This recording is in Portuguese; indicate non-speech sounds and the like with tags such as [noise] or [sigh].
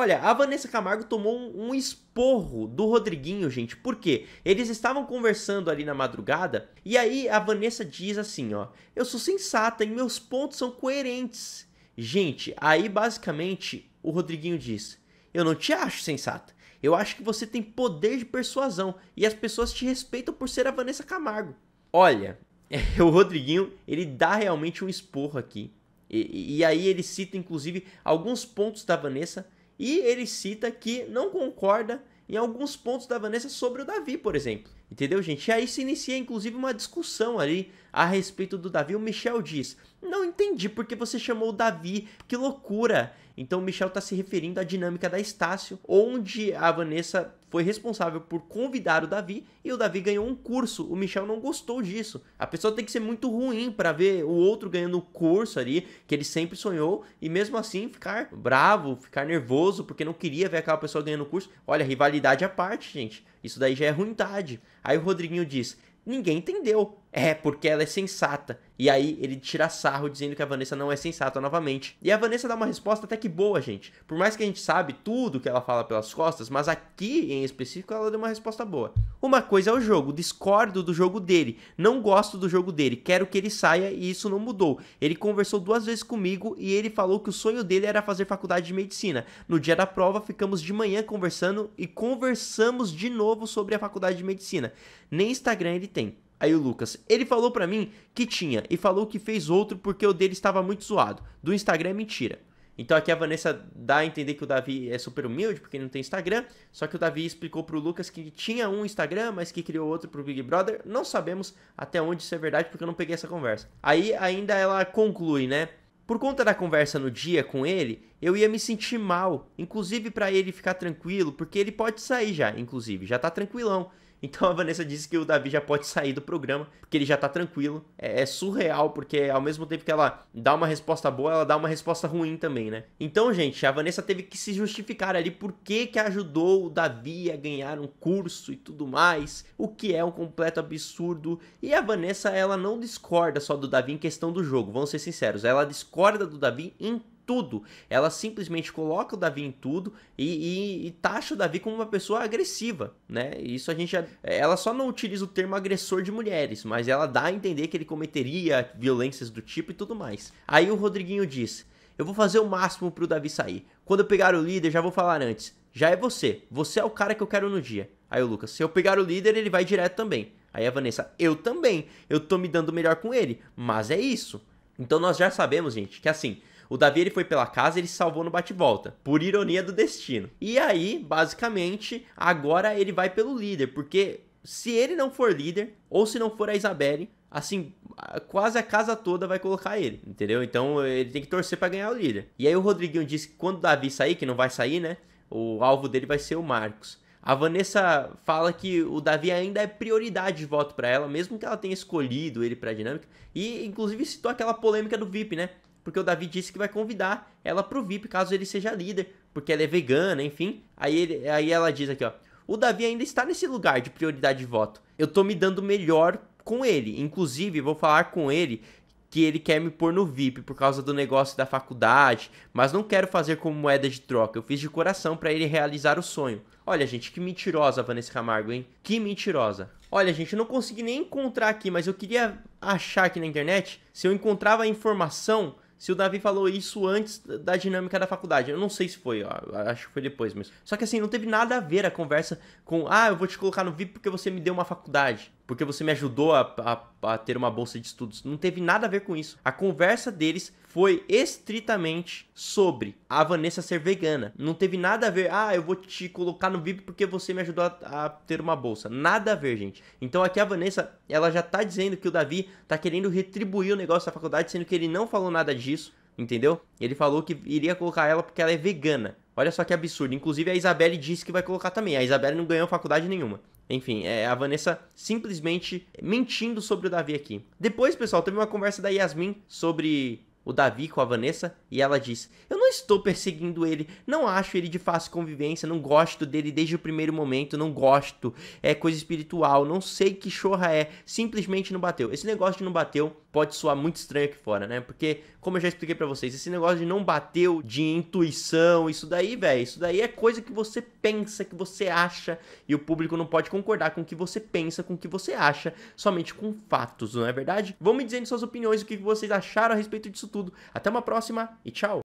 Olha, a Vanessa Camargo tomou um, esporro do Rodriguinho, gente. Por quê? Eles estavam conversando ali na madrugada e aí a Vanessa diz assim, ó: "Eu sou sensata e meus pontos são coerentes". Gente, aí basicamente o Rodriguinho diz: "Eu não te acho sensata. Eu acho que você tem poder de persuasão e as pessoas te respeitam por ser a Vanessa Camargo". Olha, [laughs] o Rodriguinho, ele dá realmente um esporro aqui. E, e aí ele cita inclusive alguns pontos da Vanessa e ele cita que não concorda em alguns pontos da Vanessa sobre o Davi, por exemplo. Entendeu, gente? E aí se inicia inclusive uma discussão ali a respeito do Davi. O Michel diz: Não entendi porque você chamou o Davi, que loucura! Então o Michel está se referindo à dinâmica da Estácio, onde a Vanessa foi responsável por convidar o Davi e o Davi ganhou um curso. O Michel não gostou disso. A pessoa tem que ser muito ruim para ver o outro ganhando um curso ali que ele sempre sonhou e mesmo assim ficar bravo, ficar nervoso porque não queria ver aquela pessoa ganhando curso. Olha, rivalidade à parte, gente. Isso daí já é ruindade. Aí o Rodriguinho diz: ninguém entendeu. É, porque ela é sensata. E aí ele tira sarro dizendo que a Vanessa não é sensata novamente. E a Vanessa dá uma resposta até que boa, gente. Por mais que a gente sabe tudo que ela fala pelas costas, mas aqui em específico ela deu uma resposta boa. Uma coisa é o jogo, discordo do jogo dele, não gosto do jogo dele, quero que ele saia e isso não mudou. Ele conversou duas vezes comigo e ele falou que o sonho dele era fazer faculdade de medicina. No dia da prova ficamos de manhã conversando e conversamos de novo sobre a faculdade de medicina. Nem Instagram ele tem. Aí o Lucas, ele falou para mim que tinha e falou que fez outro porque o dele estava muito zoado. Do Instagram é mentira. Então aqui a Vanessa dá a entender que o Davi é super humilde porque ele não tem Instagram, só que o Davi explicou pro Lucas que tinha um Instagram, mas que criou outro pro Big Brother. Não sabemos até onde isso é verdade porque eu não peguei essa conversa. Aí ainda ela conclui, né? Por conta da conversa no dia com ele, eu ia me sentir mal, inclusive para ele ficar tranquilo, porque ele pode sair já, inclusive, já tá tranquilão. Então a Vanessa disse que o Davi já pode sair do programa, porque ele já tá tranquilo. É, é, surreal, porque ao mesmo tempo que ela dá uma resposta boa, ela dá uma resposta ruim também, né? Então, gente, a Vanessa teve que se justificar ali por que, que ajudou o Davi a ganhar um curso e tudo mais, o que é um completo absurdo. E a Vanessa, ela não discorda só do Davi em questão do jogo, vamos ser sinceros. Ela discorda do Davi em tudo. Ela simplesmente coloca o Davi em tudo e, e, e taxa o Davi como uma pessoa agressiva, né? Isso a gente já, Ela só não utiliza o termo agressor de mulheres, mas ela dá a entender que ele cometeria violências do tipo e tudo mais. Aí o Rodriguinho diz: Eu vou fazer o máximo pro Davi sair. Quando eu pegar o líder, já vou falar antes. Já é você. Você é o cara que eu quero no dia. Aí o Lucas, se eu pegar o líder, ele vai direto também. Aí a Vanessa, eu também. Eu tô me dando melhor com ele. Mas é isso. Então nós já sabemos, gente, que assim, o Davi ele foi pela casa e ele salvou no bate-volta, por ironia do destino. E aí, basicamente, agora ele vai pelo líder, porque se ele não for líder, ou se não for a Isabelle, assim, quase a casa toda vai colocar ele, entendeu? Então ele tem que torcer para ganhar o líder. E aí o Rodriguinho disse que quando o Davi sair, que não vai sair, né? O alvo dele vai ser o Marcos. A Vanessa fala que o Davi ainda é prioridade de voto para ela, mesmo que ela tenha escolhido ele para dinâmica. E inclusive citou aquela polêmica do VIP, né? porque o Davi disse que vai convidar ela pro VIP caso ele seja líder, porque ela é vegana, enfim. Aí, ele, aí ela diz aqui, ó. O Davi ainda está nesse lugar de prioridade de voto. Eu tô me dando melhor com ele. Inclusive, vou falar com ele que ele quer me pôr no VIP por causa do negócio da faculdade, mas não quero fazer como moeda de troca. Eu fiz de coração para ele realizar o sonho. Olha, gente, que mentirosa Vanessa Camargo, hein? Que mentirosa. Olha, gente, eu não consegui nem encontrar aqui, mas eu queria achar aqui na internet se eu encontrava a informação se o Davi falou isso antes da dinâmica da faculdade. Eu não sei se foi, ó, acho que foi depois, mas. Só que assim, não teve nada a ver a conversa com, ah, eu vou te colocar no VIP porque você me deu uma faculdade porque você me ajudou a, a, a, ter uma bolsa de estudos. Não teve nada a ver com isso. A conversa deles foi estritamente sobre a Vanessa ser vegana. Não teve nada a ver, ah, eu vou te colocar no VIP porque você me ajudou a, a ter uma bolsa. Nada a ver, gente. Então aqui a Vanessa, ela já tá dizendo que o Davi tá querendo retribuir o negócio da faculdade, sendo que ele não falou nada disso, entendeu? Ele falou que iria colocar ela porque ela é vegana. Olha só que absurdo. Inclusive a Isabelle disse que vai colocar também. A Isabelle não ganhou faculdade nenhuma. Enfim, é a Vanessa simplesmente mentindo sobre o Davi aqui. Depois, pessoal, teve uma conversa da Yasmin sobre o Davi com a Vanessa e ela diz: Eu estou perseguindo ele, não acho ele de fácil convivência, não gosto dele desde o primeiro momento, não gosto, é coisa espiritual, não sei que chorra é, simplesmente não bateu. Esse negócio de não bateu pode soar muito estranho aqui fora, né? Porque, como eu já expliquei para vocês, esse negócio de não bateu, de intuição, isso daí, velho, isso daí é coisa que você pensa, que você acha, e o público não pode concordar com o que você pensa, com o que você acha, somente com fatos, não é verdade? Vão me dizendo suas opiniões, o que vocês acharam a respeito disso tudo. Até uma próxima e tchau!